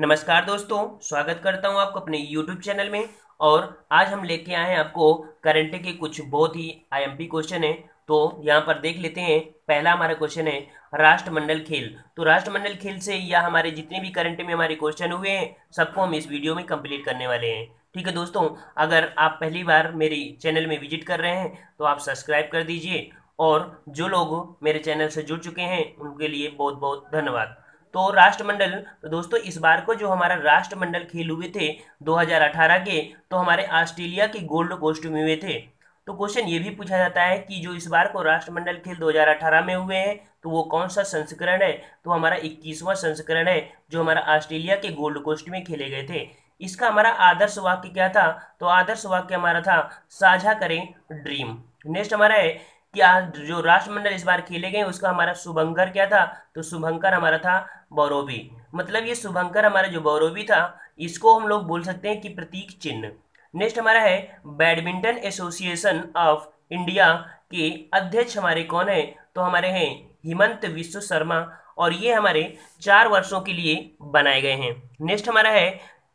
नमस्कार दोस्तों स्वागत करता हूं आपको अपने YouTube चैनल में और आज हम लेके आए हैं आपको करंट के कुछ बहुत ही आईएमपी क्वेश्चन है तो यहाँ पर देख लेते हैं पहला हमारा क्वेश्चन है राष्ट्रमंडल खेल तो राष्ट्रमंडल खेल से या हमारे जितने भी करंट में हमारे क्वेश्चन हुए हैं सबको हम इस वीडियो में कंप्लीट करने वाले हैं ठीक है दोस्तों अगर आप पहली बार मेरी चैनल में विजिट कर रहे हैं तो आप सब्सक्राइब कर दीजिए और जो लोग मेरे चैनल से जुड़ चुके हैं उनके लिए बहुत बहुत धन्यवाद तो राष्ट्रमंडल तो दोस्तों इस बार को जो हमारा राष्ट्रमंडल खेल हुए थे 2018 के तो हमारे ऑस्ट्रेलिया के गोल्ड कोस्ट में हुए थे तो क्वेश्चन ये भी पूछा जाता है कि जो इस बार को राष्ट्रमंडल खेल 2018 में हुए हैं तो वो कौन सा संस्करण है तो हमारा इक्कीसवां संस्करण है जो हमारा ऑस्ट्रेलिया के गोल्ड कोस्ट में खेले गए थे इसका हमारा आदर्श वाक्य क्या था तो आदर्श वाक्य हमारा था साझा करें ड्रीम नेक्स्ट हमारा है कि आज जो राष्ट्रमंडल इस बार खेले गए उसका हमारा शुभंकर क्या था तो शुभंकर हमारा था बौरोवी मतलब ये शुभंकर हमारा जो बौरोवी था इसको हम लोग बोल सकते हैं कि प्रतीक चिन्ह नेक्स्ट हमारा है बैडमिंटन एसोसिएशन ऑफ इंडिया के अध्यक्ष हमारे कौन है तो हमारे हैं हिमंत विश्व शर्मा और ये हमारे चार वर्षों के लिए बनाए गए हैं नेक्स्ट हमारा है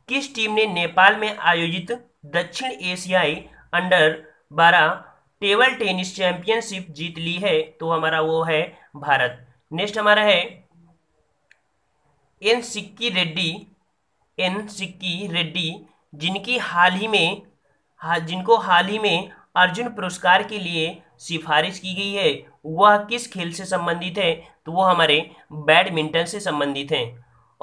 किस टीम ने नेपाल में आयोजित दक्षिण एशियाई अंडर बारह टेबल टेनिस चैंपियनशिप जीत ली है तो हमारा वो है भारत नेक्स्ट हमारा है एन सिक्की रेड्डी एन सिक्की रेड्डी जिनकी हाल ही में हा, जिनको हाल ही में अर्जुन पुरस्कार के लिए सिफारिश की गई है वह किस खेल से संबंधित है तो वो हमारे बैडमिंटन से संबंधित हैं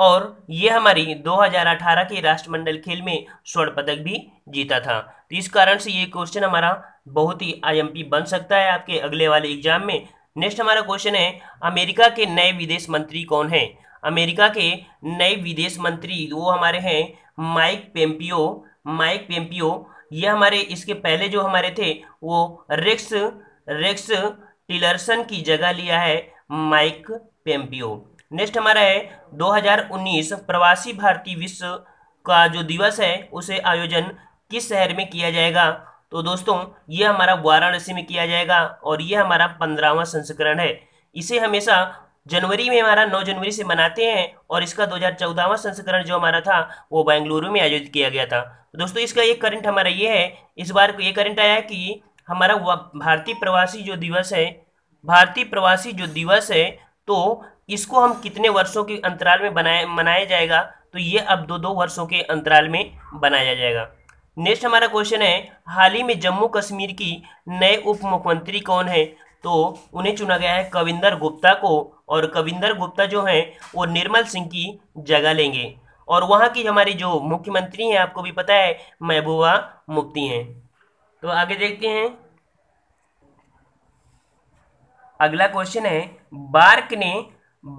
और ये हमारी 2018 के राष्ट्रमंडल खेल में स्वर्ण पदक भी जीता था तो इस कारण से ये क्वेश्चन हमारा बहुत ही आईएमपी बन सकता है आपके अगले वाले एग्जाम में नेक्स्ट हमारा क्वेश्चन है अमेरिका के नए विदेश मंत्री कौन है अमेरिका के नए विदेश मंत्री वो हमारे हैं माइक पेम्पियो माइक पेम्पियो ये हमारे इसके पहले जो हमारे थे वो रेक्स रेक्स टिलरसन की जगह लिया है माइक पेम्पियो नेक्स्ट हमारा है 2019 प्रवासी भारतीय विश्व का जो दिवस है उसे आयोजन किस शहर में किया जाएगा तो दोस्तों ये हमारा वाराणसी में किया जाएगा और ये हमारा पंद्रहवा संस्करण है इसे हमेशा जनवरी में हमारा 9 जनवरी से मनाते हैं और इसका दो हजार संस्करण जो हमारा था वो बेंगलुरु में आयोजित किया गया था तो दोस्तों इसका एक करंट हमारा ये है इस बार ये करंट आया कि हमारा भारतीय प्रवासी जो दिवस है भारतीय प्रवासी जो दिवस है तो इसको हम कितने वर्षों के अंतराल में बनाए मनाया जाएगा तो ये अब दो दो वर्षों के अंतराल में बनाया जाएगा नेक्स्ट हमारा क्वेश्चन है हाल ही में जम्मू कश्मीर की नए उप मुख्यमंत्री कौन है तो उन्हें चुना गया है कविंदर गुप्ता को और कविंदर गुप्ता जो हैं वो निर्मल सिंह की जगह लेंगे और वहाँ की हमारी जो मुख्यमंत्री हैं आपको भी पता है महबूबा मुफ्ती हैं तो आगे देखते हैं अगला क्वेश्चन है बार्क ने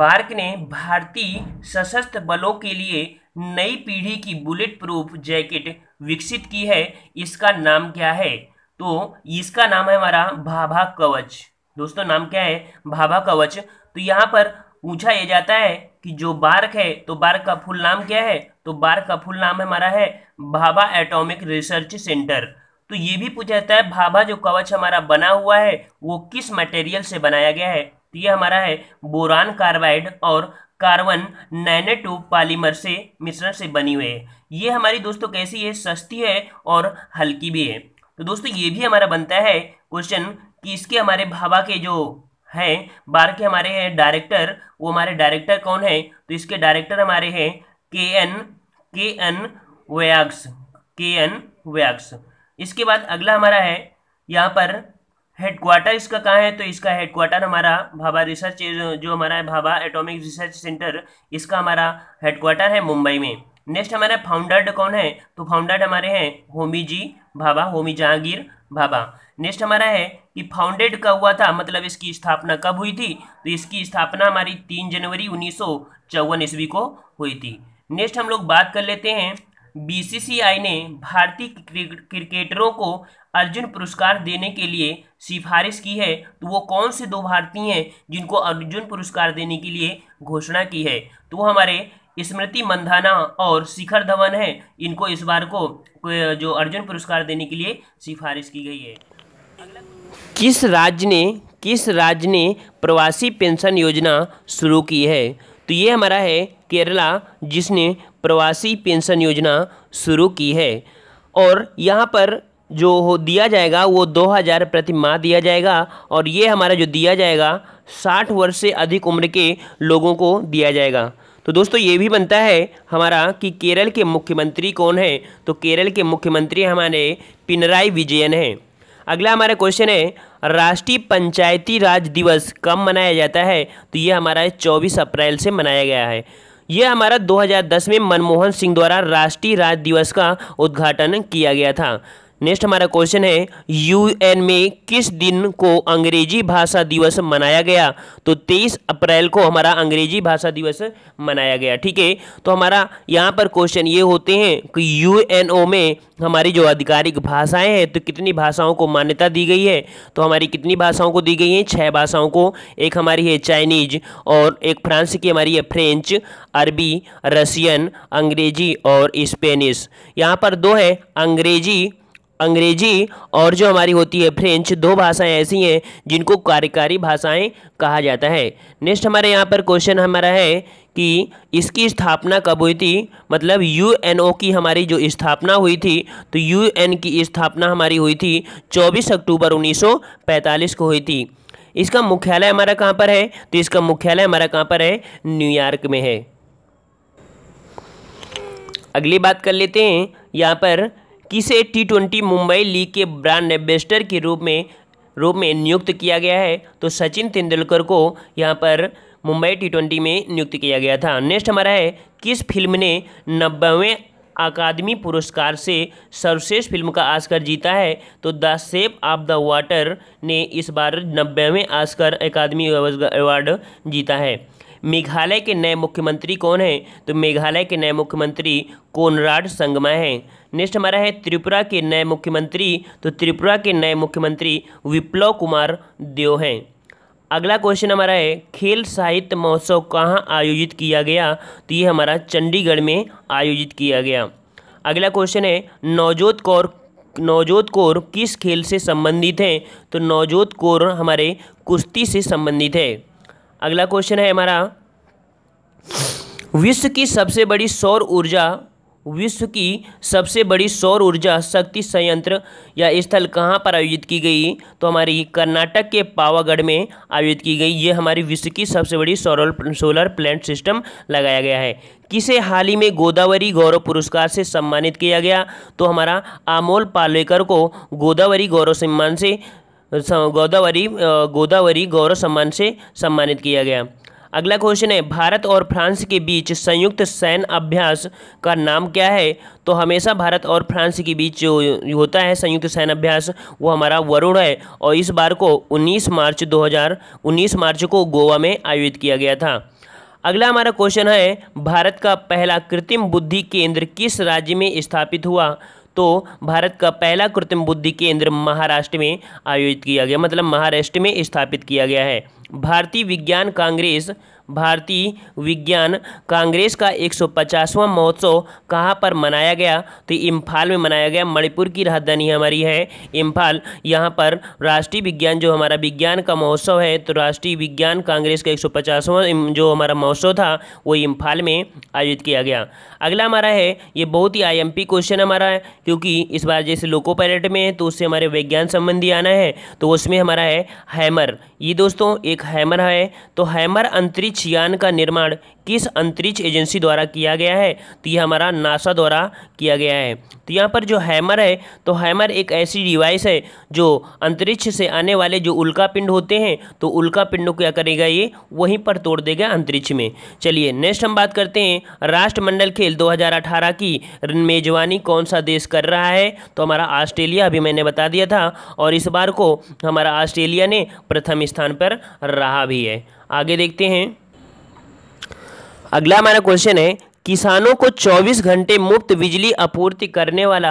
बार्क ने भारतीय सशस्त्र बलों के लिए नई पीढ़ी की बुलेट प्रूफ जैकेट विकसित की है इसका नाम क्या है तो इसका नाम है हमारा भाभा कवच दोस्तों नाम क्या है भाभा कवच तो यहाँ पर पूछा यह जाता है कि जो बार्क है तो बार्क का फुल नाम क्या है तो बार्क का फुल नाम हमारा है भाभा एटॉमिक रिसर्च सेंटर तो ये भी पूछा जाता है भाभा जो कवच हमारा बना हुआ है वो किस मटेरियल से बनाया गया है तो ये हमारा है बोरान कार्बाइड और कार्बन नैने पॉलीमर पालीमर से मिश्रण से बनी हुई है ये हमारी दोस्तों कैसी है सस्ती है और हल्की भी है तो दोस्तों ये भी हमारा बनता है क्वेश्चन कि इसके हमारे भाभा के जो हैं बार के हमारे हैं डायरेक्टर वो हमारे डायरेक्टर कौन है तो इसके डायरेक्टर हमारे हैं K N K N wax K N wax इसके बाद अगला हमारा है यहाँ पर हेडक्वार्टर इसका कहाँ है तो इसका हेडक्वार्टर हमारा भाभा रिसर्च जो हमारा है भाभा एटॉमिक रिसर्च सेंटर इसका हमारा हेडक्वार्टर है मुंबई में नेक्स्ट हमारा फाउंडर्ड कौन है तो फाउंडर्ड हमारे हैं होमी जी भाभा होमी जहांगीर भाभा नेक्स्ट हमारा है कि फाउंडेड कब हुआ था मतलब इसकी स्थापना कब हुई थी तो इसकी स्थापना हमारी तीन जनवरी उन्नीस सौ ईस्वी को हुई थी नेक्स्ट हम लोग बात कर लेते हैं बीसीसीआई ने भारतीय क्रिकेटरों को अर्जुन पुरस्कार देने के लिए सिफारिश की है तो वो कौन से दो भारतीय हैं जिनको अर्जुन पुरस्कार देने के लिए घोषणा की है तो वो हमारे स्मृति मंधाना और शिखर धवन हैं इनको इस बार को जो अर्जुन पुरस्कार देने के लिए सिफारिश की गई है किस राज्य ने किस राज्य ने प्रवासी पेंशन योजना शुरू की है तो ये हमारा है केरला जिसने प्रवासी पेंशन योजना शुरू की है और यहाँ पर जो हो दिया जाएगा वो दो हज़ार प्रति माह दिया जाएगा और ये हमारा जो दिया जाएगा साठ वर्ष से अधिक उम्र के लोगों को दिया जाएगा तो दोस्तों ये भी बनता है हमारा कि केरल के मुख्यमंत्री कौन है तो केरल के मुख्यमंत्री हमारे पिनराई विजयन हैं अगला हमारा क्वेश्चन है राष्ट्रीय पंचायती राज दिवस कब मनाया जाता है तो ये हमारा चौबीस अप्रैल से मनाया गया है यह हमारा 2010 में मनमोहन सिंह द्वारा राष्ट्रीय राज दिवस का उद्घाटन किया गया था नेक्स्ट हमारा क्वेश्चन है यूएन में किस दिन को अंग्रेजी भाषा दिवस मनाया गया तो 23 अप्रैल को हमारा अंग्रेजी भाषा दिवस मनाया गया ठीक है तो हमारा यहाँ पर क्वेश्चन ये होते हैं कि यूएनओ में हमारी जो आधिकारिक भाषाएं हैं तो कितनी भाषाओं को मान्यता दी गई है तो हमारी कितनी भाषाओं को दी गई हैं छः भाषाओं को एक हमारी है चाइनीज और एक फ्रांस की हमारी है फ्रेंच अरबी रसियन अंग्रेजी और स्पेनिश यहाँ पर दो है अंग्रेजी अंग्रेजी और जो हमारी होती है फ्रेंच दो भाषाएं ऐसी हैं जिनको कार्यकारी भाषाएं कहा जाता है नेक्स्ट हमारे यहाँ पर क्वेश्चन हमारा है कि इसकी स्थापना कब हुई थी मतलब यूएनओ की हमारी जो स्थापना हुई थी तो यूएन की स्थापना हमारी हुई थी 24 अक्टूबर 1945 को हुई थी इसका मुख्यालय हमारा कहाँ पर है तो इसका मुख्यालय हमारा कहाँ पर है न्यूयॉर्क में है अगली बात कर लेते हैं यहाँ पर किसे टी ट्वेंटी मुंबई लीग के ब्रांड एम्बेसडर के रूप में रूप में नियुक्त किया गया है तो सचिन तेंदुलकर को यहाँ पर मुंबई टी ट्वेंटी में नियुक्त किया गया था नेक्स्ट हमारा है किस फिल्म ने नब्बेवें अकादमी पुरस्कार से सर्वश्रेष्ठ फिल्म का आस्कर जीता है तो the shape of the water ने इस बार नब्बेवें आस्कर अकादमी अवार्ड जीता है मेघालय के नए मुख्यमंत्री कौन हैं तो मेघालय के नए मुख्यमंत्री कोनराड संगमा हैं नेक्स्ट हमारा है त्रिपुरा के नए मुख्यमंत्री तो त्रिपुरा के नए मुख्यमंत्री विप्लव कुमार देव हैं अगला क्वेश्चन हमारा है खेल साहित्य महोत्सव कहाँ आयोजित किया गया तो ये हमारा चंडीगढ़ में आयोजित किया गया अगला क्वेश्चन है नवजोत कौर नवजोत कौर किस खेल से संबंधित हैं तो नवजोत कौर हमारे कुश्ती से संबंधित है अगला क्वेश्चन है हमारा विश्व की सबसे बड़ी सौर ऊर्जा विश्व की सबसे बड़ी सौर ऊर्जा शक्ति संयंत्र या स्थल कहाँ पर आयोजित की गई तो हमारी कर्नाटक के पावागढ़ में आयोजित की गई ये हमारी विश्व की सबसे बड़ी सौर सोलर प्लांट सिस्टम लगाया गया है किसे हाल ही में गोदावरी गौरव पुरस्कार से सम्मानित किया गया तो हमारा आमोल पालेकर को गोदावरी गौरव सम्मान से गोदावरी गोदावरी गौरव सम्मान से सम्मानित किया गया अगला क्वेश्चन है भारत और फ्रांस के बीच संयुक्त सैन्य अभ्यास का नाम क्या है तो हमेशा भारत और फ्रांस के बीच जो होता है संयुक्त सैन्य अभ्यास वो हमारा वरुण है और इस बार को 19 मार्च 2019 मार्च को गोवा में आयोजित किया गया था अगला हमारा क्वेश्चन है भारत का पहला कृत्रिम बुद्धि केंद्र किस राज्य में स्थापित हुआ तो भारत का पहला कृत्रिम बुद्धि केंद्र महाराष्ट्र में आयोजित किया गया मतलब महाराष्ट्र में स्थापित किया गया है भारतीय विज्ञान कांग्रेस भारतीय विज्ञान कांग्रेस का 150वां महोत्सव कहाँ पर मनाया गया तो इम्फाल में मनाया गया मणिपुर की राजधानी हमारी है इम्फाल यहाँ पर राष्ट्रीय विज्ञान जो हमारा विज्ञान का महोत्सव है तो राष्ट्रीय विज्ञान कांग्रेस का 150वां जो हमारा महोत्सव था वो इम्फाल में आयोजित किया गया अगला हमारा है ये बहुत ही आईएमपी क्वेश्चन हमारा है क्योंकि इस बार जैसे लोको पायलट में है तो उससे हमारे विज्ञान संबंधी आना है तो उसमें हमारा है हैमर ये दोस्तों एक हैमर है तो हैमर अंतरिक्ष यान का निर्माण किस अंतरिक्ष एजेंसी द्वारा किया गया है तो ये हमारा नासा द्वारा किया गया है तो यहाँ पर जो हैमर है तो हैमर एक ऐसी डिवाइस है जो अंतरिक्ष से आने वाले जो उल्का पिंड होते हैं तो उल्का पिंड को क्या करेगा ये वहीं पर तोड़ देगा अंतरिक्ष में चलिए नेक्स्ट हम बात करते हैं राष्ट्रमंडल के खेल 2018 की मेजबानी कौन सा देश कर रहा है तो हमारा ऑस्ट्रेलिया अभी मैंने बता दिया था और इस बार को हमारा ऑस्ट्रेलिया ने प्रथम स्थान पर रहा भी है आगे देखते हैं अगला हमारा क्वेश्चन है किसानों को 24 घंटे मुफ्त बिजली आपूर्ति करने वाला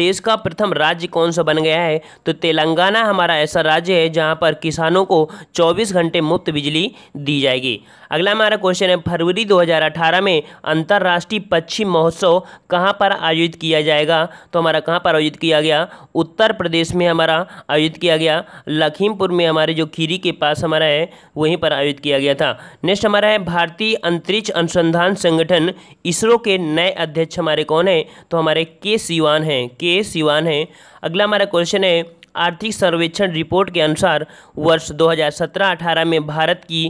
देश का प्रथम राज्य कौन सा बन गया है तो तेलंगाना हमारा ऐसा राज्य है जहां पर किसानों को 24 घंटे मुफ्त बिजली दी जाएगी अगला हमारा क्वेश्चन है फरवरी 2018 में अंतर्राष्ट्रीय पक्षी महोत्सव कहाँ पर आयोजित किया जाएगा तो हमारा कहाँ पर आयोजित किया गया उत्तर प्रदेश में हमारा आयोजित किया गया लखीमपुर में हमारे जो खीरी के पास हमारा है वहीं पर आयोजित किया गया था नेक्स्ट हमारा है भारतीय अंतरिक्ष अनुसंधान संगठन इसरो के नए अध्यक्ष हमारे कौन है तो हमारे के सीवान हैं के सीवान हैं अगला हमारा क्वेश्चन है आर्थिक सर्वेक्षण रिपोर्ट के अनुसार वर्ष 2017-18 में भारत की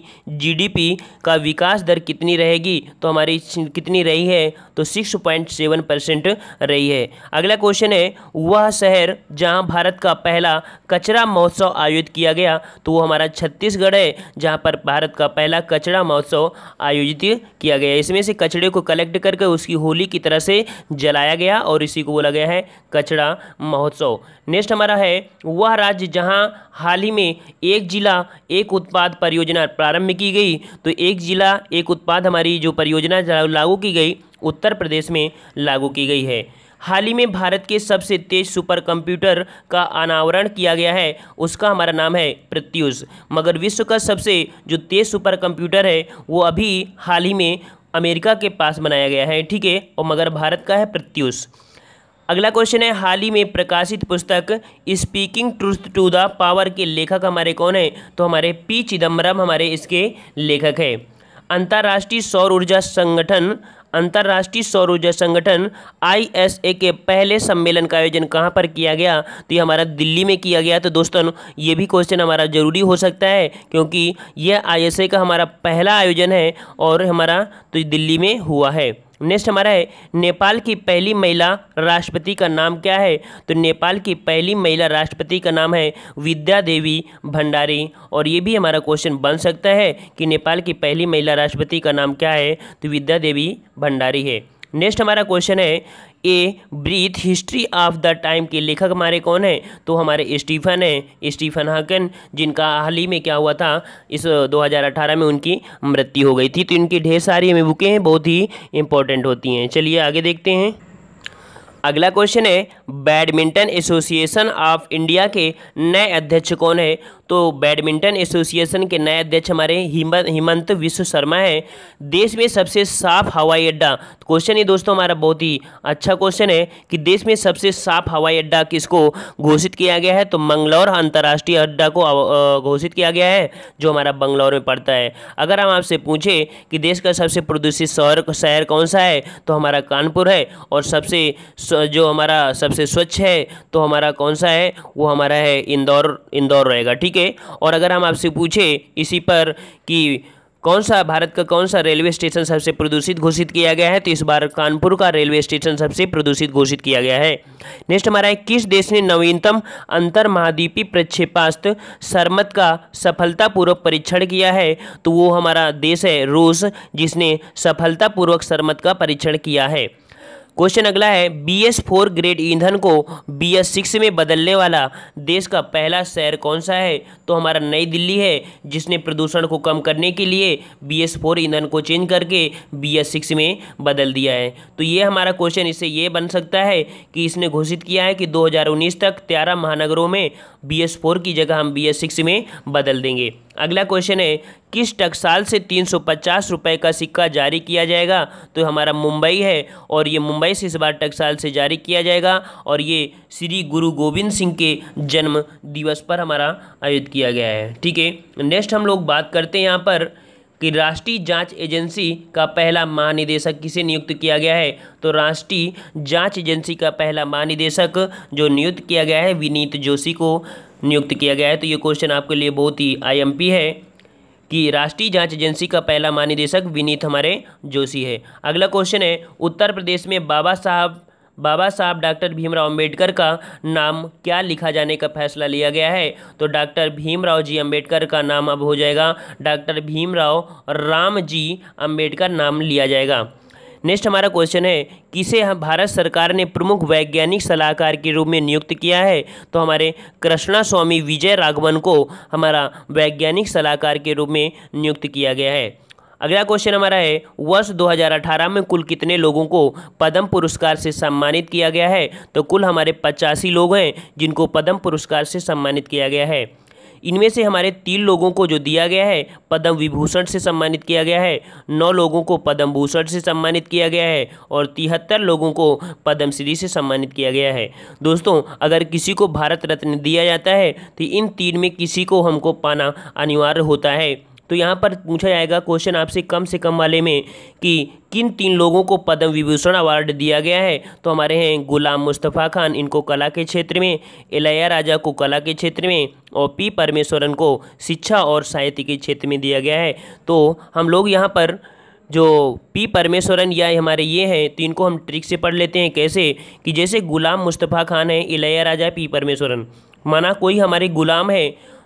जीडीपी का विकास दर कितनी रहेगी तो हमारी कितनी रही है तो 6.7 परसेंट रही है अगला क्वेश्चन है वह शहर जहां भारत का पहला कचरा महोत्सव आयोजित किया गया तो वो हमारा छत्तीसगढ़ है जहां पर भारत का पहला कचरा महोत्सव आयोजित किया गया इसमें से कचड़े को कलेक्ट करके उसकी होली की तरह से जलाया गया और इसी को बोला गया है कचड़ा महोत्सव नेक्स्ट हमारा है वह राज्य जहां हाल ही में एक जिला एक उत्पाद परियोजना प्रारंभ की गई तो एक जिला एक उत्पाद हमारी जो परियोजना लागू की गई उत्तर प्रदेश में लागू की गई है हाल ही में भारत के सबसे तेज सुपर कंप्यूटर का अनावरण किया गया है उसका हमारा नाम है प्रत्युष मगर विश्व का सबसे जो तेज सुपर कंप्यूटर है वो अभी हाल ही में अमेरिका के पास बनाया गया है ठीक है और मगर भारत का है प्रत्युष अगला क्वेश्चन है हाल ही में प्रकाशित पुस्तक speaking truth to the power के लेखक हमारे कौन है तो हमारे पी चिदम्बरम हमारे इसके लेखक है अंतर्राष्ट्रीय सौर ऊर्जा संगठन अंतर्राष्ट्रीय सौर ऊर्जा संगठन आईएसए के पहले सम्मेलन का आयोजन कहाँ पर किया गया तो ये हमारा दिल्ली में किया गया तो दोस्तों ये भी क्वेश्चन हमारा ज़रूरी हो सकता है क्योंकि यह आईएसए का हमारा पहला आयोजन है और हमारा तो दिल्ली में हुआ है नेक्स्ट हमारा है नेपाल की पहली महिला राष्ट्रपति का नाम क्या है तो नेपाल की पहली महिला राष्ट्रपति का नाम है विद्या देवी भंडारी और ये भी हमारा क्वेश्चन बन सकता है कि नेपाल की पहली महिला राष्ट्रपति का नाम क्या है तो विद्या देवी भंडारी है नेक्स्ट हमारा क्वेश्चन है a brief history of the time के लेखक हमारे कौन हैं तो हमारे स्टीफन हैं स्टीफन हाकन जिनका हाल ही में क्या हुआ था इस 2018 में उनकी मृत्यु हो गई थी तो इनकी ढेर सारी हमें बुकें हैं बहुत ही इंपॉर्टेंट होती हैं चलिए आगे देखते हैं अगला क्वेश्चन है बैडमिंटन एसोसिएशन ऑफ इंडिया के नए अध्यक्ष कौन है तो बैडमिंटन एसोसिएशन के नए अध्यक्ष हमारे हिमंत विश्व शर्मा है देश में सबसे साफ हवाई अड्डा क्वेश्चन ये दोस्तों हमारा बहुत ही अच्छा क्वेश्चन है कि देश में सबसे साफ हवाई अड्डा किसको घोषित किया गया है तो मंगलौर अंतर्राष्ट्रीय अड्डा को घोषित किया गया है जो हमारा बंगलौर में पड़ता है अगर हम आपसे पूछें कि देश का सबसे प्रदूषित शहर शहर कौन सा है तो हमारा कानपुर है और सबसे जो हमारा सबसे स्वच्छ है तो हमारा कौन सा है वो हमारा है इंदौर इंदौर रहेगा ठीक है है और अगर हम आपसे पूछे इसी पर कि कौन सा भारत का कौन सा रेलवे स्टेशन सबसे प्रदूषित घोषित किया गया है तो इस बार कानपुर का रेलवे स्टेशन सबसे प्रदूषित घोषित किया गया है नेक्स्ट हमारा है किस देश ने नवीनतम अंतर महाद्वीपीय प्रक्षेपास्त्र सरमत का सफलतापूर्वक परीक्षण किया है तो वो हमारा देश है रूस जिसने सफलतापूर्वक सरमत का परीक्षण किया है क्वेश्चन अगला है बी एस फोर ग्रेड ईंधन को बी एस सिक्स में बदलने वाला देश का पहला शहर कौन सा है तो हमारा नई दिल्ली है जिसने प्रदूषण को कम करने के लिए बी एस फोर ईंधन को चेंज करके बी एस सिक्स में बदल दिया है तो ये हमारा क्वेश्चन इससे ये बन सकता है कि इसने घोषित किया है कि दो हज़ार उन्नीस तक तेरह महानगरों में बी एस फोर की जगह हम बी एस सिक्स में बदल देंगे अगला क्वेश्चन है किस टकसाल से तीन सौ पचास रुपये का सिक्का जारी किया जाएगा तो हमारा मुंबई है और ये मुंबई बाईस इस बार टकसाल से जारी किया जाएगा और ये श्री गुरु गोविंद सिंह के जन्म दिवस पर हमारा आयोजित किया गया है ठीक है नेक्स्ट हम लोग बात करते हैं यहाँ पर कि राष्ट्रीय जांच एजेंसी का पहला महानिदेशक किसे नियुक्त किया गया है तो राष्ट्रीय जांच एजेंसी का पहला महानिदेशक जो नियुक्त किया गया है विनीत जोशी को नियुक्त किया गया है तो ये क्वेश्चन आपके लिए बहुत ही आईएमपी है कि राष्ट्रीय जांच एजेंसी का पहला महानिदेशक विनीत हमारे जोशी है अगला क्वेश्चन है उत्तर प्रदेश में बाबा साहब बाबा साहब डॉक्टर भीमराव अंबेडकर का नाम क्या लिखा जाने का फैसला लिया गया है तो डॉक्टर भीमराव जी अंबेडकर का नाम अब हो जाएगा डॉक्टर भीमराव राम जी अम्बेडकर नाम लिया जाएगा नेक्स्ट हमारा क्वेश्चन है किसे हम भारत सरकार ने प्रमुख वैज्ञानिक सलाहकार के रूप में नियुक्त किया है तो हमारे कृष्णा स्वामी विजय राघवन को हमारा वैज्ञानिक सलाहकार के रूप में नियुक्त किया गया है अगला क्वेश्चन हमारा है वर्ष 2018 में कुल कितने लोगों को पद्म पुरस्कार से सम्मानित किया गया है तो कुल हमारे पचासी लोग हैं जिनको पद्म पुरस्कार से सम्मानित किया गया है इनमें से हमारे तीन लोगों को जो दिया गया है पद्म विभूषण से सम्मानित किया गया है नौ लोगों को पद्म भूषण से सम्मानित किया गया है और तिहत्तर लोगों को पद्मश्री से सम्मानित किया गया है दोस्तों अगर किसी को भारत रत्न दिया जाता है तो इन तीन में किसी को हमको पाना अनिवार्य होता है तो यहाँ पर पूछा जाएगा क्वेश्चन आपसे कम से कम वाले में कि किन तीन लोगों को पद्म विभूषण अवार्ड दिया गया है तो हमारे हैं गुलाम मुस्तफ़ा खान इनको कला के क्षेत्र में इलाया राजा को कला के क्षेत्र में और पी परमेश्वरन को शिक्षा और साहित्य के क्षेत्र में दिया गया है तो हम लोग यहाँ पर जो पी परमेश्वरन या हमारे ये हैं तो इनको हम ट्रिक से पढ़ लेते हैं कैसे कि जैसे गुलाम मुस्तफ़ा खान है इलाया राजा पी परमेश्वरन माना कोई हमारे गुलाम है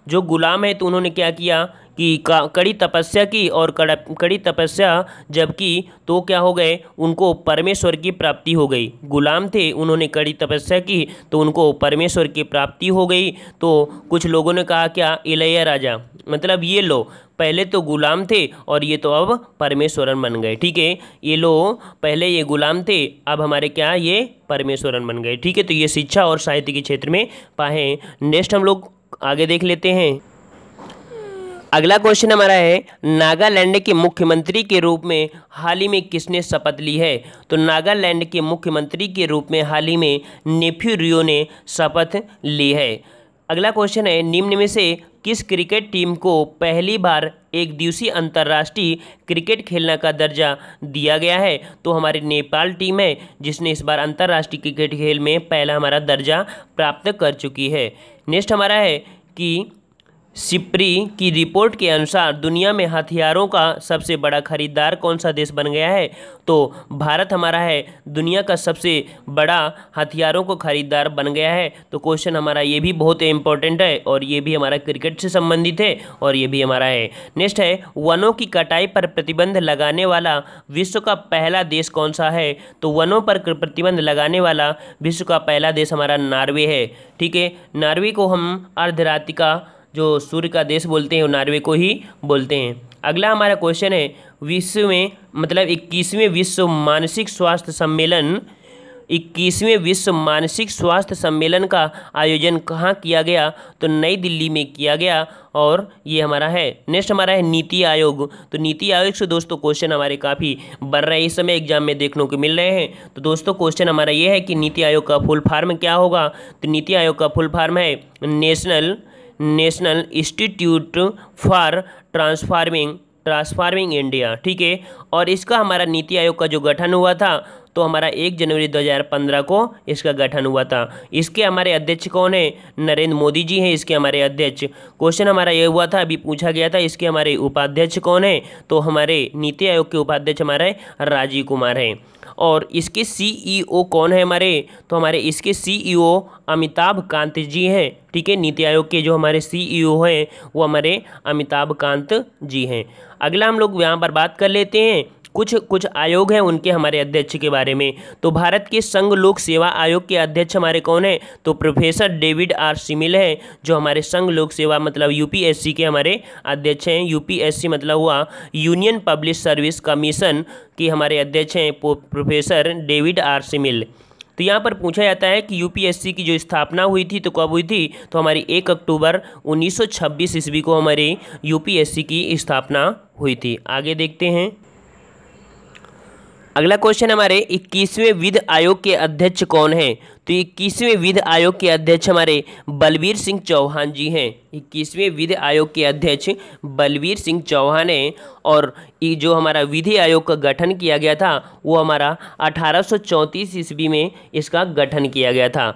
जो गुलाम है तो उन्होंने क्या किया कि कड़ी तपस्या की और कड़ी तपस्या जब की तो क्या हो गए उनको परमेश्वर की प्राप्ति हो गई गुलाम थे उन्होंने कड़ी तपस्या की तो उनको परमेश्वर की प्राप्ति हो गई तो कुछ लोगों ने कहा क्या इलैया राजा मतलब ये लो पहले तो गुलाम थे और ये तो अब परमेश्वरन बन गए ठीक है ये लो पहले ये गुलाम थे अब हमारे क्या ये परमेश्वरन बन गए ठीक है तो ये शिक्षा और साहित्य के क्षेत्र में पाए नेक्स्ट हम लोग आगे देख लेते हैं अगला क्वेश्चन हमारा है नागालैंड के मुख्यमंत्री के रूप में हाल ही में किसने शपथ ली है तो नागालैंड के मुख्यमंत्री के रूप में हाल ही में नेफ्यू रियो ने शपथ ली है अगला क्वेश्चन है निम्न में से किस क्रिकेट टीम को पहली बार एक दिवसीय अंतर्राष्ट्रीय क्रिकेट खेलने का दर्जा दिया गया है तो हमारी नेपाल टीम है जिसने इस बार अंतर्राष्ट्रीय क्रिकेट खेल में पहला हमारा दर्जा प्राप्त कर चुकी है नेक्स्ट हमारा है कि सिप्री की रिपोर्ट के अनुसार दुनिया में हथियारों का सबसे बड़ा खरीदार कौन सा देश बन गया है तो भारत हमारा है दुनिया का सबसे बड़ा हथियारों को खरीदार बन गया है तो क्वेश्चन हमारा ये भी बहुत इंपॉर्टेंट है और ये भी हमारा क्रिकेट से संबंधित है और ये भी हमारा है नेक्स्ट है वनों की कटाई पर प्रतिबंध लगाने वाला विश्व का पहला देश कौन सा है तो वनों पर प्रतिबंध लगाने वाला विश्व का पहला देश हमारा नार्वे है ठीक है नार्वे को हम अर्धरातिका जो सूर्य का देश बोलते हैं वो नार्वे को ही बोलते हैं अगला हमारा क्वेश्चन है विश्व में मतलब इक्कीसवें विश्व मानसिक स्वास्थ्य सम्मेलन इक्कीसवें विश्व मानसिक स्वास्थ्य सम्मेलन का आयोजन कहाँ किया गया तो नई दिल्ली में किया गया और ये हमारा है नेक्स्ट हमारा है नीति आयोग तो नीति आयोग से दोस्तों क्वेश्चन हमारे काफ़ी बढ़ रहे इस समय एग्जाम में देखने को मिल रहे हैं तो दोस्तों क्वेश्चन हमारा ये है कि नीति आयोग का फुल फार्म क्या होगा तो नीति आयोग का फुल फार्म है national national institute for transforming transforming India ठीक है और इसका हमारा नीति आयोग का जो गठन हुआ था तो हमारा एक जनवरी 2015 को इसका गठन हुआ था इसके हमारे अध्यक्ष कौन है नरेंद्र मोदी जी हैं इसके हमारे अध्यक्ष क्वेश्चन हमारा ये हुआ था अभी पूछा गया था इसके हमारे उपाध्यक्ष कौन है तो हमारे नीति आयोग के उपाध्यक्ष हमारे राजीव कुमार हैं और इसके सीईओ e कौन है हमारे तो हमारे इसके सीईओ e अमिताभ कांत जी हैं ठीक है नीति आयोग के जो हमारे सीईओ e हैं वो हमारे अमिताभ कांत जी हैं अगला हम लोग यहाँ पर बात कर लेते हैं कुछ कुछ आयोग हैं उनके हमारे अध्यक्ष के बारे में तो भारत के संघ लोक सेवा आयोग के अध्यक्ष हमारे कौन हैं तो प्रोफेसर डेविड आर सिमिल हैं जो हमारे संघ लोक सेवा मतलब यूपीएससी के हमारे अध्यक्ष हैं यूपीएससी मतलब हुआ यूनियन पब्लिक सर्विस कमीशन के हमारे अध्यक्ष हैं प्रोफेसर डेविड आर सिमिल तो यहाँ पर पूछा जाता है कि यूपीएससी की जो स्थापना हुई थी तो कब हुई थी तो हमारी एक अक्टूबर 1926 ईस्वी को हमारी यूपीएससी की स्थापना हुई थी आगे देखते हैं अगला क्वेश्चन हमारे इक्कीसवें विध आयोग के अध्यक्ष कौन हैं तो इक्कीसवें विध आयोग के अध्यक्ष हमारे बलवीर सिंह चौहान जी हैं इक्कीसवें विध आयोग के अध्यक्ष बलवीर सिंह चौहान हैं और जो हमारा विधि आयोग का गठन किया गया था वो हमारा अठारह ईस्वी में इसका गठन किया गया था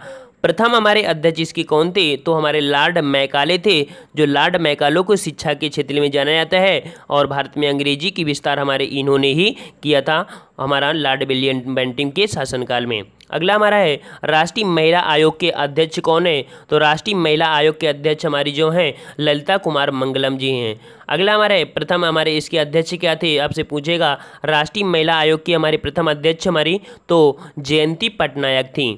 प्रथम हमारे अध्यक्ष इसकी कौन थे तो हमारे लॉर्ड मैकाले थे जो लॉर्ड मैकालो को शिक्षा के क्षेत्र में जाना जाता है और भारत में अंग्रेजी की विस्तार हमारे इन्होंने ही किया था हमारा लॉर्ड विलियम बेंटिंग के शासनकाल में अगला हमारा है राष्ट्रीय महिला आयोग के अध्यक्ष कौन है तो राष्ट्रीय महिला आयोग के अध्यक्ष हमारी जो हैं ललिता कुमार मंगलम जी हैं अगला हमारा है प्रथम हमारे इसके अध्यक्ष क्या थे आपसे पूछेगा राष्ट्रीय महिला आयोग की हमारी प्रथम अध्यक्ष हमारी तो जयंती पटनायक थी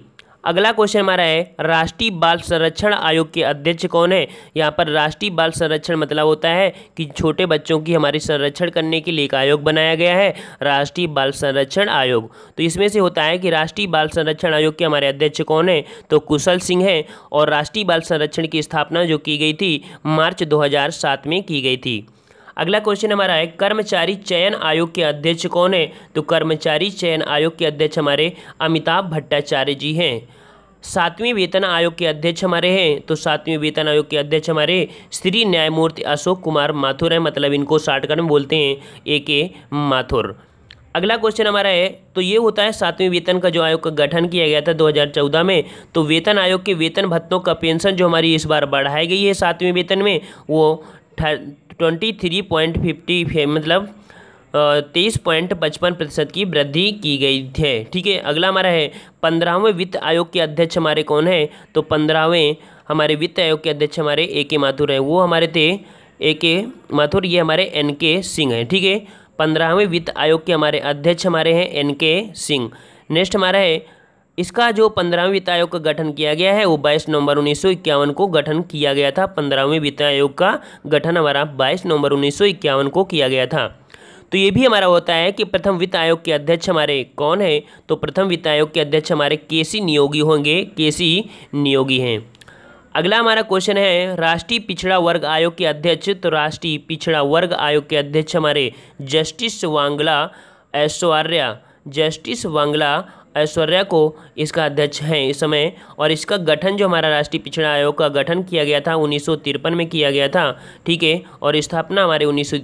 अगला क्वेश्चन हमारा है राष्ट्रीय बाल संरक्षण आयोग के अध्यक्ष कौन है यहाँ पर राष्ट्रीय बाल संरक्षण मतलब होता है कि छोटे बच्चों की हमारे संरक्षण करने के लिए एक आयोग बनाया गया है राष्ट्रीय बाल संरक्षण आयोग तो इसमें से होता है कि राष्ट्रीय बाल संरक्षण आयोग के हमारे अध्यक्ष कौन है तो कुशल सिंह है और राष्ट्रीय बाल संरक्षण की स्थापना जो की गई थी मार्च दो में की गई थी अगला क्वेश्चन हमारा है कर्मचारी चयन आयोग के अध्यक्ष कौन है तो कर्मचारी चयन आयोग के अध्यक्ष हमारे अमिताभ भट्टाचार्य जी हैं सातवीं वेतन आयोग के अध्यक्ष हमारे हैं तो सातवीं वेतन आयोग के अध्यक्ष हमारे श्री न्यायमूर्ति अशोक कुमार माथुर हैं मतलब इनको शार्टकट में बोलते हैं ए के माथुर अगला क्वेश्चन हमारा है तो ये होता है सातवीं वेतन का जो आयोग का गठन किया गया था 2014 में तो वेतन आयोग के वेतन भत्तों का पेंशन जो हमारी इस बार बढ़ाई गई है सातवीं वेतन में वो ट्वेंटी थ्री पॉइंट फिफ्टी मतलब तेईस पॉइंट पचपन प्रतिशत की वृद्धि की गई है ठीक है अगला हमारा है पंद्रहवें वित्त आयोग के अध्यक्ष हमारे कौन है तो पंद्रहवें हमारे वित्त आयोग के अध्यक्ष हमारे ए के माथुर हैं वो हमारे थे ए के माथुर ये हमारे एन के सिंह हैं ठीक है पंद्रहवें वित्त आयोग के हमारे अध्यक्ष हमारे हैं एन के सिंह नेक्स्ट हमारा है इसका जो पंद्रहवें वित्त आयोग का गठन किया गया है वो बाईस नवंबर उन्नीस को गठन किया गया था पंद्रहवें वित्त आयोग का गठन हमारा बाईस नवंबर उन्नीस को किया गया था तो ये भी हमारा होता है कि प्रथम वित्त आयोग के अध्यक्ष हमारे कौन है तो प्रथम वित्त आयोग के अध्यक्ष हमारे के नियोगी होंगे के नियोगी हैं अगला हमारा क्वेश्चन है राष्ट्रीय पिछड़ा वर्ग आयोग के अध्यक्ष तो राष्ट्रीय पिछड़ा वर्ग आयोग के अध्यक्ष हमारे जस्टिस वांगला ऐश्वर्या जस्टिस वांगला ऐश्वर्या को इसका अध्यक्ष हैं इस समय और इसका गठन जो हमारा राष्ट्रीय पिछड़ा आयोग का गठन किया गया था उन्नीस में किया गया था ठीक है और स्थापना हमारे उन्नीस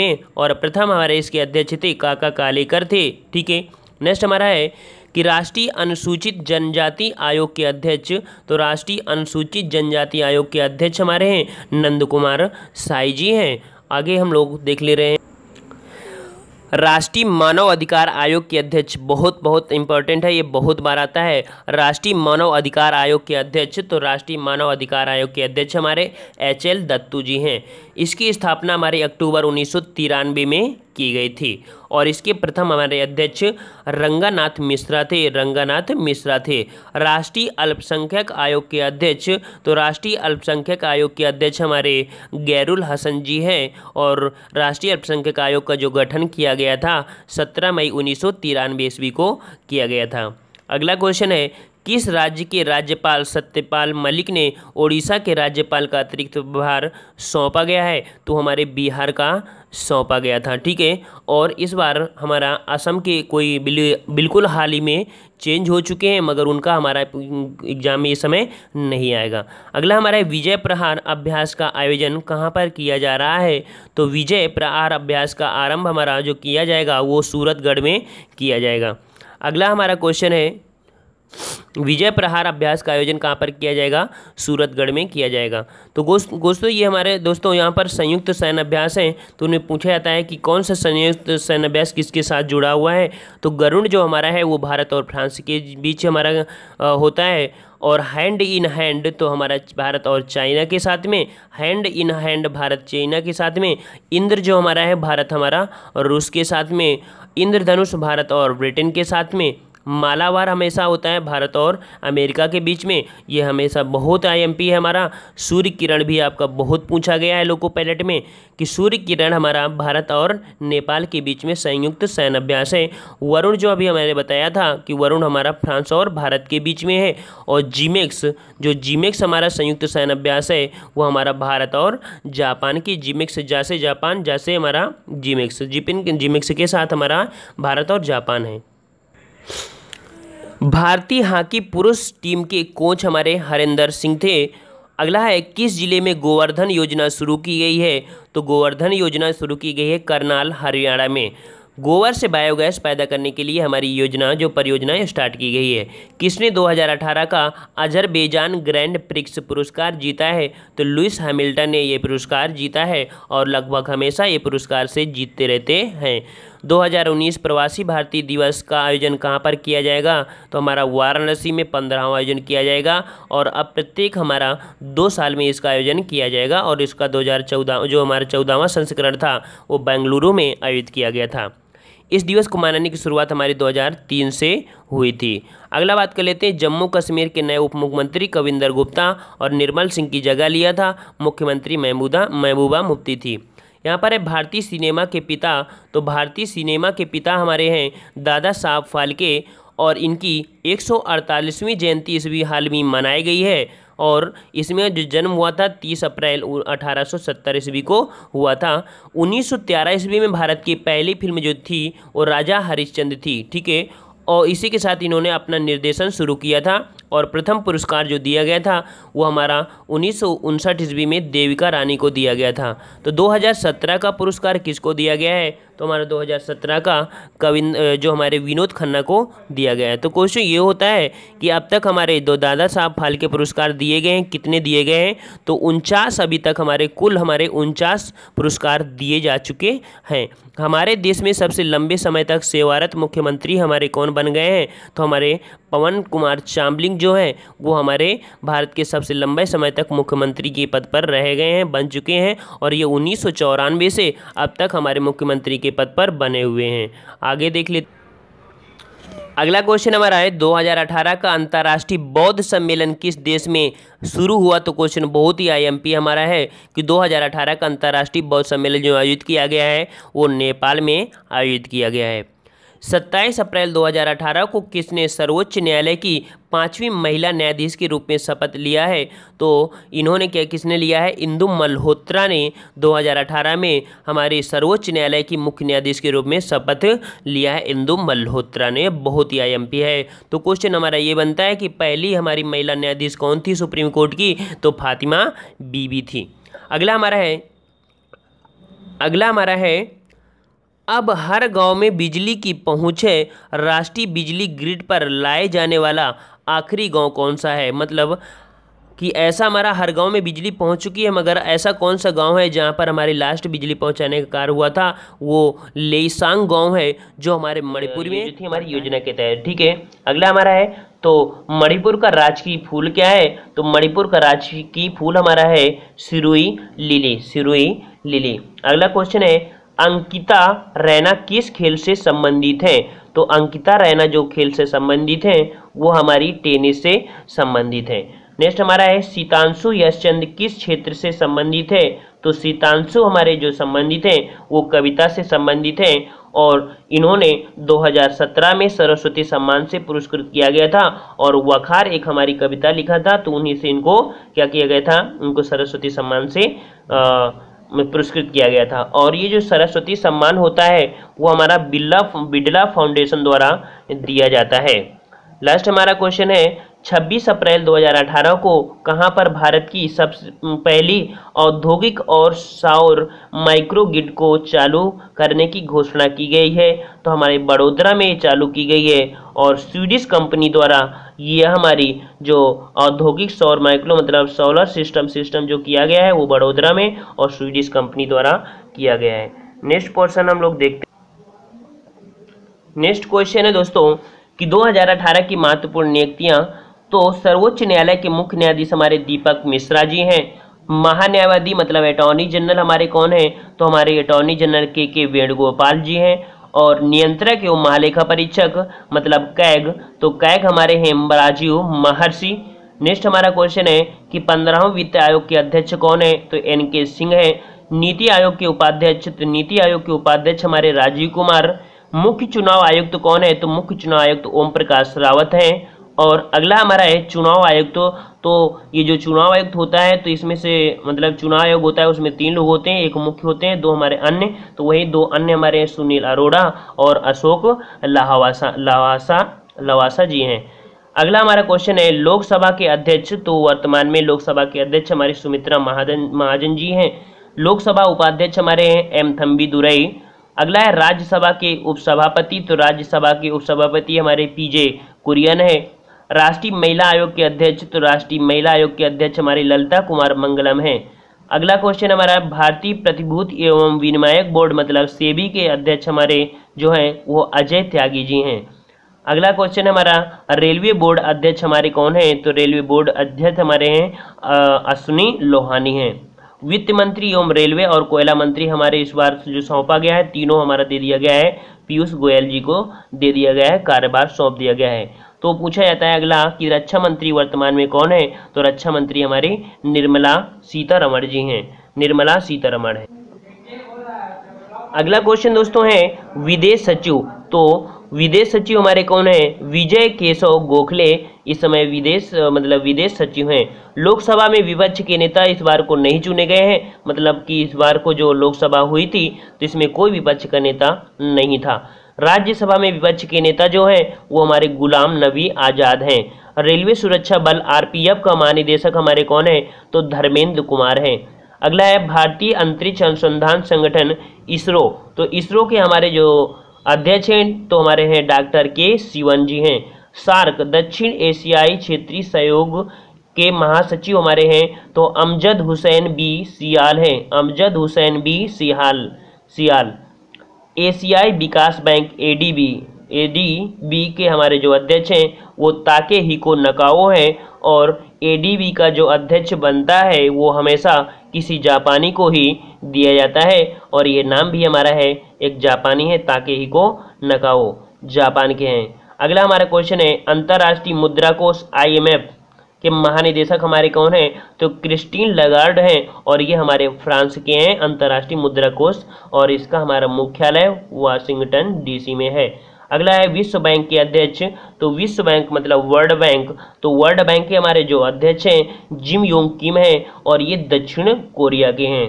में और प्रथम हमारे इसके अध्यक्ष थे काका कालेकर थे ठीक है नेक्स्ट हमारा है कि राष्ट्रीय अनुसूचित जनजाति आयोग के अध्यक्ष तो राष्ट्रीय अनुसूचित जनजाति आयोग के अध्यक्ष हमारे हैं नंद कुमार साई जी हैं आगे हम लोग देख ले रहे हैं राष्ट्रीय मानव अधिकार आयोग के अध्यक्ष बहुत बहुत इंपॉर्टेंट है ये बहुत बार आता है राष्ट्रीय मानव अधिकार आयोग के अध्यक्ष तो राष्ट्रीय मानव अधिकार आयोग के अध्यक्ष हमारे एच एल दत्तू जी हैं इसकी स्थापना हमारे अक्टूबर उन्नीस में की गई थी और इसके प्रथम हमारे अध्यक्ष रंगानाथ मिश्रा थे रंगानाथ मिश्रा थे राष्ट्रीय अल्पसंख्यक आयोग के अध्यक्ष तो राष्ट्रीय अल्पसंख्यक आयोग के अध्यक्ष हमारे गैरुल हसन जी हैं और राष्ट्रीय अल्पसंख्यक आयोग का जो गठन किया गया था सत्रह मई उन्नीस ईस्वी को किया गया था अगला क्वेश्चन है किस राज्य के राज्यपाल सत्यपाल मलिक ने ओडिशा के राज्यपाल का अतिरिक्त प्रभार सौंपा गया है तो हमारे बिहार का सौंपा गया था ठीक है और इस बार हमारा असम के कोई बिल, बिल्कुल हाल ही में चेंज हो चुके हैं मगर उनका हमारा एग्जाम में इस समय नहीं आएगा अगला हमारा विजय प्रहार अभ्यास का आयोजन कहाँ पर किया जा रहा है तो विजय प्रहार अभ्यास का आरंभ हमारा जो किया जाएगा वो सूरतगढ़ में किया जाएगा अगला हमारा क्वेश्चन है विजय प्रहार अभ्यास का आयोजन कहाँ पर किया जाएगा सूरतगढ़ में किया जाएगा तो दोस्तों ये हमारे दोस्तों यहाँ पर संयुक्त सैन्य अभ्यास हैं तो उन्हें पूछा जाता है कि कौन सा संयुक्त सैन्य अभ्यास किसके साथ जुड़ा हुआ है तो गरुण जो हमारा है वो भारत और फ्रांस के बीच हमारा आ, होता है और हैंड इन हैंड तो हमारा भारत और चाइना के साथ में hand in hand Bharat China के साथ में इंद्र जो हमारा है भारत हमारा रूस के साथ में इंद्रधनुष भारत और ब्रिटेन के साथ में मालावार हमेशा होता है भारत और अमेरिका के बीच में ये हमेशा बहुत आईएमपी है हमारा सूर्य किरण भी आपका बहुत पूछा गया है लोको पैलेट में कि सूर्य किरण हमारा भारत और नेपाल के बीच में संयुक्त सैन्य अभ्यास है वरुण जो अभी हमारे बताया था कि वरुण हमारा फ्रांस और भारत के बीच में है और जीमेक्स e जो जीमेक्स e हमारा संयुक्त सैन्य अभ्यास है वो हमारा भारत और जापान की जीमेक्स e जैसे जापान जैसे हमारा जीमेक्स जिपिन जीमेक्स के साथ हमारा भारत और जापान है भारतीय हॉकी पुरुष टीम के कोच हमारे हरिंदर सिंह थे अगला है किस जिले में गोवर्धन योजना शुरू की गई है तो गोवर्धन योजना शुरू की गई है करनाल हरियाणा में गोबर से बायोगैस पैदा करने के लिए हमारी योजना जो परियोजना स्टार्ट की गई है किसने 2018 का अजरबेजान ग्रैंड प्रिक्स पुरस्कार जीता है तो लुइस हैमिल्टन ने ये पुरस्कार जीता है और लगभग हमेशा ये पुरस्कार से जीतते रहते हैं 2019 प्रवासी भारतीय दिवस का आयोजन कहाँ पर किया जाएगा तो हमारा वाराणसी में पंद्रहवा आयोजन किया जाएगा और अब प्रत्येक हमारा दो साल में इसका आयोजन किया जाएगा और इसका 2014 जो हमारा चौदहवा संस्करण था वो बेंगलुरु में आयोजित किया गया था इस दिवस को मनाने की शुरुआत हमारी 2003 से हुई थी अगला बात कर लेते हैं जम्मू कश्मीर के नए उप मुख्यमंत्री कविंदर गुप्ता और निर्मल सिंह की जगह लिया था मुख्यमंत्री महमूदा महबूबा मुफ्ती थी यहाँ पर है भारतीय सिनेमा के पिता तो भारतीय सिनेमा के पिता हमारे हैं दादा साहब फाल्के और इनकी 148वीं जयंती ईस्वी हाल में मनाई गई है और इसमें जो जन्म हुआ था 30 अप्रैल 1870 ईस्वी को हुआ था सौ ईस्वी में भारत की पहली फिल्म जो थी वो राजा हरिश्चंद्र थी ठीक है और इसी के साथ इन्होंने अपना निर्देशन शुरू किया था और प्रथम पुरस्कार जो दिया गया था वो हमारा उन्नीस ईस्वी में देविका रानी को दिया गया था तो 2017 का पुरस्कार किसको दिया गया है तो हमारा 2017 का कवि जो हमारे विनोद खन्ना को दिया गया है तो क्वेश्चन ये होता है कि अब तक हमारे दो दादा साहब फाल्के पुरस्कार दिए गए हैं कितने दिए गए हैं तो उनचास अभी तक हमारे कुल हमारे उनचास पुरस्कार दिए जा चुके हैं हमारे देश में सबसे लंबे समय तक सेवारत मुख्यमंत्री हमारे कौन बन गए हैं तो हमारे पवन कुमार चामलिंग सिंह जो हैं वो हमारे भारत के सबसे लंबे समय तक मुख्यमंत्री के पद पर रह गए हैं बन चुके हैं और ये उन्नीस से अब तक हमारे मुख्यमंत्री के पद पर बने हुए हैं आगे देख लेते अगला क्वेश्चन हमारा है 2018 का अंतर्राष्ट्रीय बौद्ध सम्मेलन किस देश में शुरू हुआ तो क्वेश्चन बहुत ही आईएमपी हमारा है कि 2018 का अंतर्राष्ट्रीय बौद्ध सम्मेलन जो आयोजित किया गया है वो नेपाल में आयोजित किया गया है 27 अप्रैल 2018 को किसने सर्वोच्च न्यायालय की पांचवी महिला न्यायाधीश के रूप में शपथ लिया है तो इन्होंने क्या किसने लिया है इंदु मल्होत्रा ने 2018 में हमारे सर्वोच्च न्यायालय की मुख्य न्यायाधीश के रूप में शपथ लिया है इंदु मल्होत्रा ने बहुत ही आई है तो क्वेश्चन हमारा ये बनता है कि पहली हमारी महिला न्यायाधीश कौन थी सुप्रीम कोर्ट की तो फातिमा बीबी थी अगला हमारा है अगला हमारा है अब हर गांव में बिजली की पहुंच है राष्ट्रीय बिजली ग्रिड पर लाए जाने वाला आखिरी गांव कौन सा है मतलब कि ऐसा हमारा हर गांव में बिजली पहुंच चुकी है मगर ऐसा कौन सा गांव है जहां पर हमारे लास्ट बिजली पहुंचाने का कार्य हुआ था वो लेसांग गांव है जो हमारे मणिपुर में थी हमारी योजना के तहत ठीक है अगला हमारा है तो मणिपुर का राजकीय फूल क्या है तो मणिपुर का राजकीय फूल हमारा है सिरुई लिली सिरुई लिली अगला क्वेश्चन है अंकिता रैना किस खेल से संबंधित हैं तो अंकिता रैना जो खेल से संबंधित हैं वो हमारी टेनिस से संबंधित हैं नेक्स्ट हमारा है सीतांशु यशचंद किस क्षेत्र से संबंधित है तो सीतांशु हमारे जो संबंधित हैं वो कविता से संबंधित हैं और इन्होंने 2017 में सरस्वती सम्मान से पुरस्कृत किया गया था और वखार एक हमारी कविता लिखा था तो उन्हीं से इनको क्या किया गया था उनको सरस्वती सम्मान से आ, में पुरस्कृत किया गया था और ये जो सरस्वती सम्मान होता है वो हमारा बिल्ला बिडला फाउंडेशन द्वारा दिया जाता है लास्ट हमारा क्वेश्चन है 26 अप्रैल 2018 को कहां पर भारत की सबसे पहली औद्योगिक और सौर माइक्रो गिड को चालू करने की घोषणा की गई है तो हमारे बड़ोदरा में चालू की गई है और स्वीडिश कंपनी द्वारा यह हमारी जो औद्योगिक सौर माइक्रो मतलब सोलर सिस्टम सिस्टम जो किया गया है वो बड़ोदरा में और स्वीडिश कंपनी द्वारा किया गया है नेक्स्ट पोर्सन हम लोग देखते नेक्स्ट क्वेश्चन है दोस्तों कि 2018 की महत्वपूर्ण नियुक्तियां तो सर्वोच्च न्यायालय के मुख्य न्यायाधीश हमारे दीपक मिश्रा जी हैं महान्यायवादी मतलब अटॉर्नी जनरल हमारे कौन हैं तो हमारे अटॉर्नी जनरल के के वेणुगोपाल जी हैं और नियंत्रक एवं महालेखा परीक्षक मतलब कैग तो कैग हमारे हैं राजीव महर्षि नेक्स्ट हमारा क्वेश्चन है कि पंद्रहवें वित्त आयोग के अध्यक्ष कौन है तो एन के सिंह है नीति आयोग के उपाध्यक्ष तो नीति आयोग के उपाध्यक्ष हमारे राजीव कुमार मुख्य चुनाव आयुक्त तो कौन है तो मुख्य चुनाव आयुक्त तो ओम प्रकाश रावत हैं और अगला हमारा है चुनाव आयुक्त तो, तो ये जो चुनाव आयुक्त होता है तो इसमें से मतलब चुनाव आयोग होता है उसमें तीन लोग होते हैं एक मुख्य होते हैं दो हमारे अन्य तो वही दो अन्य हमारे हैं सुनील अरोड़ा और अशोक लाहवासा लावासा लवासा जी हैं अगला हमारा क्वेश्चन है लोकसभा के अध्यक्ष तो वर्तमान में लोकसभा के अध्यक्ष हमारे सुमित्रा महाजन महाजन जी हैं लोकसभा उपाध्यक्ष हमारे हैं एम थम्बी दुरई अगला है राज्यसभा के उपसभापति तो राज्यसभा के उपसभापति हमारे पीजे कुरियन है राष्ट्रीय महिला आयोग के अध्यक्ष तो राष्ट्रीय महिला आयोग के अध्यक्ष हमारे ललिता कुमार मंगलम हैं अगला क्वेश्चन हमारा भारतीय प्रतिभूति एवं विनिमायक बोर्ड मतलब सेबी के अध्यक्ष हमारे जो हैं वो अजय त्यागी जी हैं अगला क्वेश्चन हमारा रेलवे बोर्ड अध्यक्ष हमारे कौन है तो रेलवे बोर्ड अध्यक्ष हमारे हैं अश्विनी लोहानी हैं वित्त मंत्री एवं रेलवे और कोयला मंत्री हमारे इस बार जो सौंपा गया है तीनों हमारा दे दिया गया है पीयूष गोयल जी को दे दिया गया है कार्यभार सौंप दिया गया है तो पूछा जाता है अगला कि रक्षा मंत्री वर्तमान में कौन है तो रक्षा मंत्री हमारे निर्मला सीतारमण जी हैं निर्मला सीतारमण है अगला क्वेश्चन दोस्तों है विदेश सचिव तो विदेश सचिव हमारे कौन है विजय केशव गोखले इस समय विदेश मतलब विदेश सचिव हैं लोकसभा में विपक्ष के नेता इस बार को नहीं चुने गए हैं मतलब कि इस बार को जो लोकसभा हुई थी तो इसमें कोई विपक्ष का नेता नहीं था राज्यसभा में विपक्ष के नेता जो हैं वो हमारे गुलाम नबी आज़ाद हैं रेलवे सुरक्षा बल आरपीएफ का महानिदेशक हमारे कौन है तो धर्मेंद्र कुमार हैं अगला है भारतीय अंतरिक्ष अनुसंधान संगठन इसरो तो इसरो के हमारे जो अध्यक्ष हैं तो हमारे हैं डॉक्टर के सिवन जी हैं सार्क दक्षिण एशियाई क्षेत्रीय सहयोग के महासचिव हमारे हैं तो अमजद हुसैन बी सियाल हैं अमजद हुसैन बी सियाल सियाल एशियाई विकास बैंक एडीबी एडीबी के हमारे जो अध्यक्ष हैं वो ताके हिको नकाओ हैं और एडीबी का जो अध्यक्ष बनता है वो हमेशा किसी जापानी को ही दिया जाता है और ये नाम भी हमारा है एक जापानी है ताके हिको नकाओ जापान के हैं अगला हमारा क्वेश्चन है अंतर्राष्ट्रीय मुद्रा कोष आईएमएफ के महानिदेशक हमारे कौन हैं तो क्रिस्टीन लगार्ड हैं और ये हमारे फ्रांस के हैं अंतर्राष्ट्रीय मुद्रा कोष और इसका हमारा मुख्यालय वाशिंगटन डीसी में है अगला है विश्व बैंक के अध्यक्ष तो विश्व बैंक मतलब वर्ल्ड बैंक तो वर्ल्ड बैंक के हमारे जो अध्यक्ष हैं जिम योंग किम हैं और ये दक्षिण कोरिया के हैं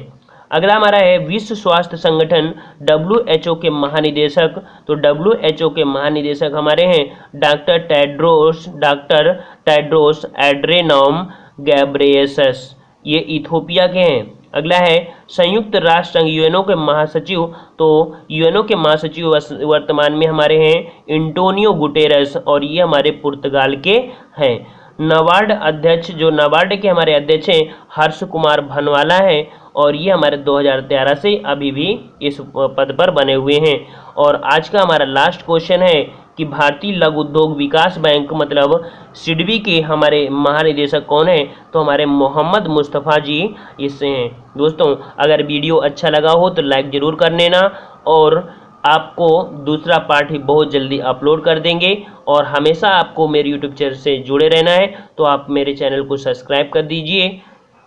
अगला हमारा है विश्व स्वास्थ्य संगठन डब्ल्यू के महानिदेशक तो डब्ल्यू के महानिदेशक हमारे हैं doctor Tedros doctor Tedros Adhanom Ghebreyesus ये इथोपिया के हैं अगला है संयुक्त राष्ट्र संघ यूएनओ के महासचिव तो यूएनओ के महासचिव वर्तमान में हमारे हैं इंटोनियो गुटेरस और ये हमारे पुर्तगाल के हैं नवार्ड अध्यक्ष जो नवार्ड के हमारे अध्यक्ष हैं हर्ष कुमार भनवाला हैं और ये हमारे 2013 से अभी भी इस पद पर बने हुए हैं और आज का हमारा लास्ट क्वेश्चन है कि भारतीय लघु उद्योग विकास बैंक मतलब सिडबी के हमारे महानिदेशक कौन है तो हमारे मोहम्मद मुस्तफ़ा जी इससे हैं दोस्तों अगर वीडियो अच्छा लगा हो तो लाइक ज़रूर कर लेना और आपको दूसरा पार्ट ही बहुत जल्दी अपलोड कर देंगे और हमेशा आपको मेरे यूट्यूब चैनल से जुड़े रहना है तो आप मेरे चैनल को सब्सक्राइब कर दीजिए